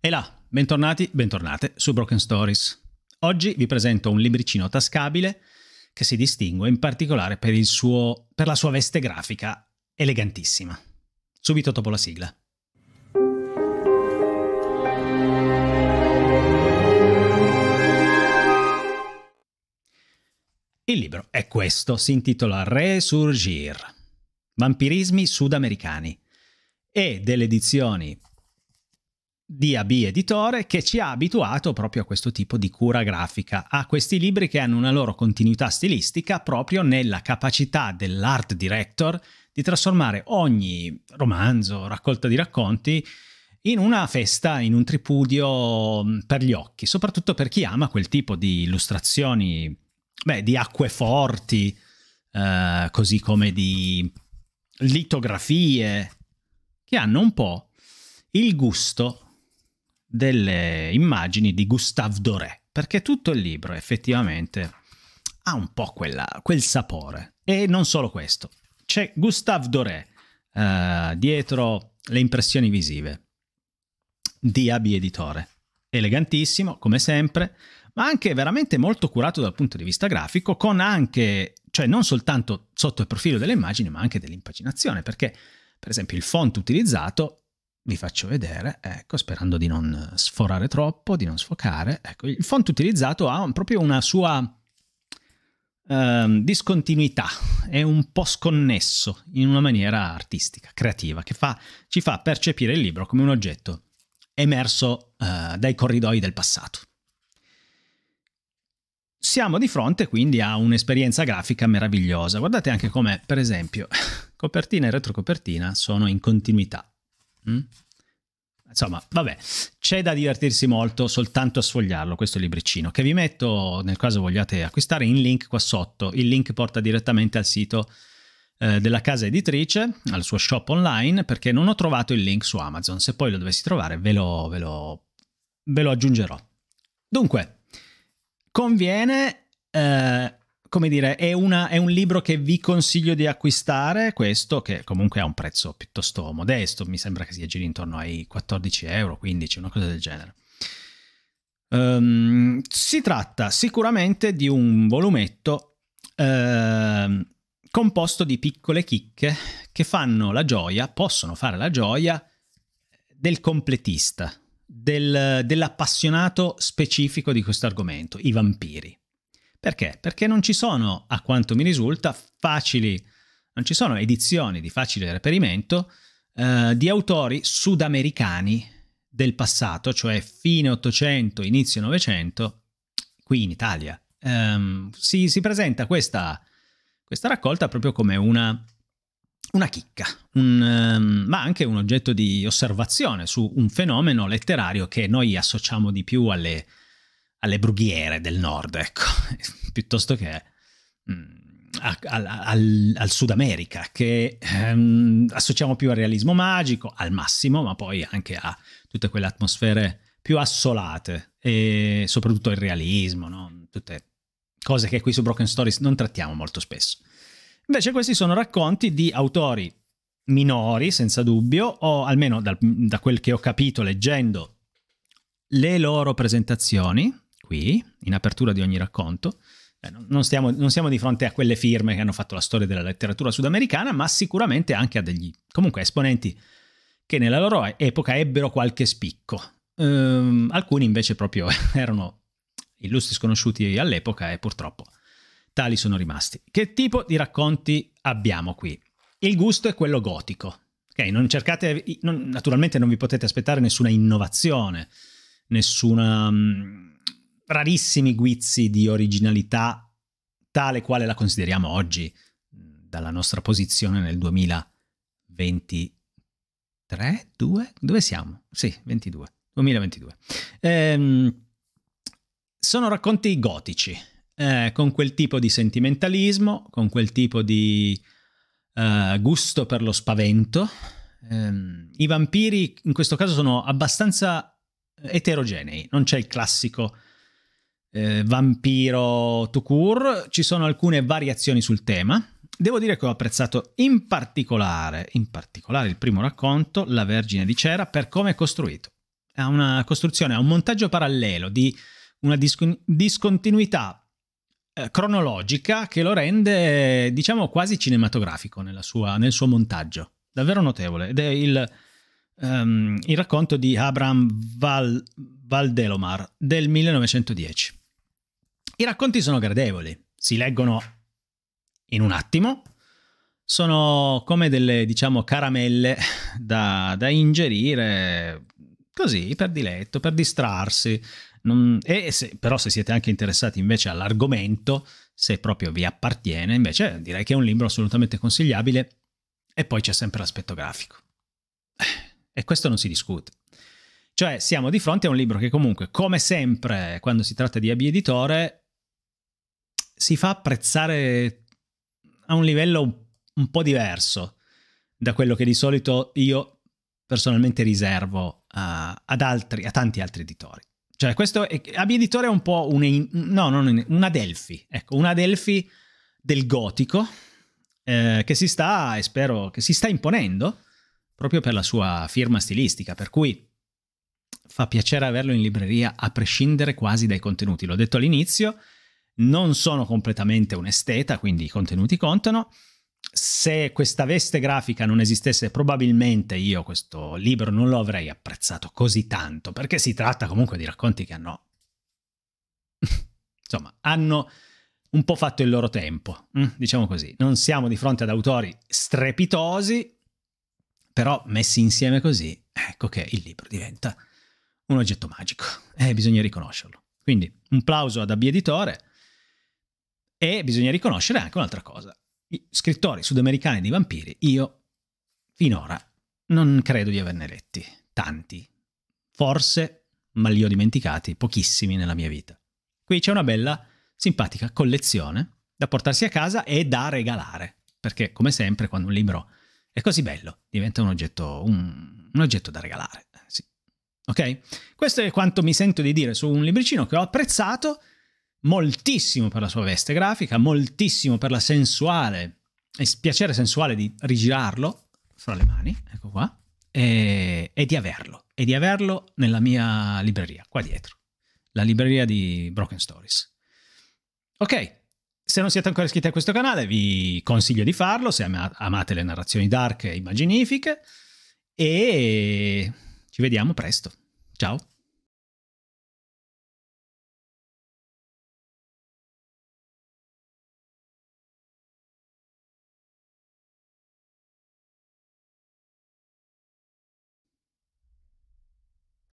E là, bentornati, bentornate su Broken Stories. Oggi vi presento un libricino tascabile che si distingue in particolare per, suo, per la sua veste grafica elegantissima. Subito dopo la sigla. Il libro è questo, si intitola Resurgir, Vampirismi sudamericani, e delle edizioni di AB Editore che ci ha abituato proprio a questo tipo di cura grafica, a questi libri che hanno una loro continuità stilistica proprio nella capacità dell'art director di trasformare ogni romanzo, raccolta di racconti in una festa, in un tripudio mm, per gli occhi, soprattutto per chi ama quel tipo di illustrazioni, beh, di acqueforti, eh, così come di litografie, che hanno un po' il gusto delle immagini di Gustave Doré, perché tutto il libro effettivamente ha un po' quella, quel sapore. E non solo questo, c'è Gustave Doré eh, dietro le impressioni visive di AB Editore. Elegantissimo, come sempre, ma anche veramente molto curato dal punto di vista grafico, con anche, cioè non soltanto sotto il profilo delle immagini, ma anche dell'impaginazione, perché per esempio il font utilizzato vi faccio vedere, ecco, sperando di non sforare troppo, di non sfocare. Ecco, il font utilizzato ha proprio una sua eh, discontinuità, è un po' sconnesso in una maniera artistica, creativa, che fa, ci fa percepire il libro come un oggetto emerso eh, dai corridoi del passato. Siamo di fronte quindi a un'esperienza grafica meravigliosa. Guardate anche come, per esempio, copertina e retrocopertina sono in continuità Mm? Insomma, vabbè, c'è da divertirsi molto soltanto a sfogliarlo questo libricino che vi metto nel caso vogliate acquistare in link qua sotto. Il link porta direttamente al sito eh, della casa editrice, al suo shop online, perché non ho trovato il link su Amazon. Se poi lo dovessi trovare ve lo, ve lo, ve lo aggiungerò. Dunque, conviene eh, come dire, è, una, è, un libro che vi consiglio di acquistare, questo che comunque ha un prezzo piuttosto modesto, mi sembra che si giri intorno ai 14 euro, 15, una cosa del genere. Um, si tratta sicuramente di un volumetto uh, composto di piccole chicche che fanno la gioia, possono fare la gioia del completista, del, dell'appassionato specifico di questo argomento, i vampiri. Perché? Perché non ci sono, a quanto mi risulta, facili, non ci sono edizioni di facile reperimento eh, di autori sudamericani del passato, cioè fine 800, inizio 900, qui in Italia. Um, si, si, presenta questa, questa, raccolta proprio come una, una chicca, un, um, ma anche un oggetto di osservazione su un fenomeno letterario che noi associamo di più alle, alle brughiere del nord, ecco, piuttosto che mm, a, a, al, al, Sud America, che ehm, associamo più al realismo magico, al massimo, ma poi anche a tutte quelle atmosfere più assolate e soprattutto il realismo, no? tutte cose che qui su Broken Stories non trattiamo molto spesso. Invece questi sono racconti di autori minori, senza dubbio, o almeno dal, da quel che ho capito leggendo le loro presentazioni, qui, in apertura di ogni racconto. Eh, non, stiamo, non, siamo di fronte a quelle firme che hanno fatto la storia della letteratura sudamericana, ma sicuramente anche a degli comunque esponenti che nella loro epoca ebbero qualche spicco. Ehm, alcuni invece proprio erano illustri sconosciuti all'epoca e purtroppo tali sono rimasti. Che tipo di racconti abbiamo qui? Il gusto è quello gotico. Okay, non cercate, non, naturalmente non vi potete aspettare nessuna innovazione, nessuna mm, rarissimi guizzi di originalità tale quale la consideriamo oggi dalla nostra posizione nel 2023? 2? Dove siamo? Sì, 22. 2022. Ehm, sono racconti gotici, eh, con quel tipo di sentimentalismo, con quel tipo di eh, gusto per lo spavento. Ehm, I vampiri in questo caso sono abbastanza eterogenei, non c'è il classico eh, vampiro Tukur, ci sono alcune variazioni sul tema. Devo dire che ho apprezzato in particolare, in particolare il primo racconto, La Vergine di Cera, per come è costruito. Ha una costruzione, ha un montaggio parallelo di una discon- discontinuità eh, cronologica che lo rende, diciamo, quasi cinematografico sua, nel suo montaggio. Davvero notevole. Ed è il, um, il racconto di Abraham Val- Valdelomar del 1910. I racconti sono gradevoli, si leggono in un attimo, sono come delle, diciamo, caramelle da, da ingerire così, per diletto, per distrarsi. Non, se, però se siete anche interessati invece all'argomento, se proprio vi appartiene, invece direi che è un libro assolutamente consigliabile e poi c'è sempre l'aspetto grafico. Eh, e questo non si discute. Cioè siamo di fronte a un libro che comunque, come sempre quando si tratta di AB Editore, si fa apprezzare a un livello un, po' diverso da quello che di solito io personalmente riservo a, ad altri, a tanti altri editori. Cioè, questo è, Abby Editore è un po' un, no, non, una Delphi, ecco, una Delphi del gotico eh, che si sta, e spero, che si sta imponendo proprio per la sua firma stilistica, per cui fa piacere averlo in libreria a prescindere quasi dai contenuti. L'ho detto all'inizio, non sono completamente un esteta, quindi i contenuti contano. Se questa veste grafica non esistesse, probabilmente io questo libro non lo avrei apprezzato così tanto, perché si tratta comunque di racconti che hanno... insomma, hanno un po' fatto il loro tempo, mm, diciamo così. Non siamo di fronte ad autori strepitosi, però messi insieme così, ecco che il libro diventa un oggetto magico e eh, bisogna riconoscerlo. Quindi un plauso ad Abbi Editore e bisogna riconoscere anche un'altra cosa. I scrittori sudamericani di vampiri, io finora non credo di averne letti. Tanti. Forse, ma li ho dimenticati, pochissimi nella mia vita. Qui c'è una bella, simpatica collezione da portarsi a casa e da regalare. Perché, come sempre, quando un libro è così bello, diventa un oggetto, un, un oggetto da regalare. Sì. Ok? Questo è quanto mi sento di dire su un libricino che ho apprezzato moltissimo per la sua veste grafica, moltissimo per la sensuale e eh, piacere sensuale di rigirarlo fra le mani, ecco qua, e, e di averlo, e di averlo nella mia libreria, qua dietro, la libreria di Broken Stories. Ok, se non siete ancora iscritti a questo canale vi consiglio di farlo se amate le narrazioni dark e immaginifiche e ci vediamo presto. Ciao!